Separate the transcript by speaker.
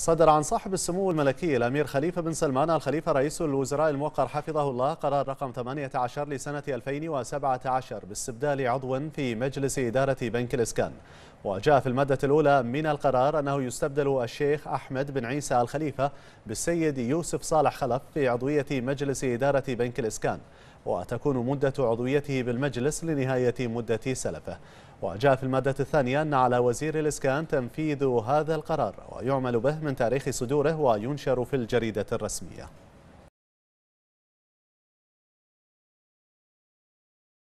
Speaker 1: صدر عن صاحب
Speaker 2: السمو الملكي الأمير خليفة بن سلمان الخليفة رئيس الوزراء الموقر حفظه الله قرار رقم 18 لسنة 2017 باستبدال عضو في مجلس إدارة بنك الإسكان وجاء في المادة الأولى من القرار أنه يستبدل الشيخ أحمد بن عيسى الخليفة بالسيد يوسف صالح خلف في عضوية مجلس إدارة بنك الإسكان وتكون مدة عضويته بالمجلس لنهاية مدة سلفه وجاء في المادة الثانية أن على وزير الإسكان تنفيذ هذا القرار ويعمل به من تاريخ صدوره وينشر في الجريدة الرسمية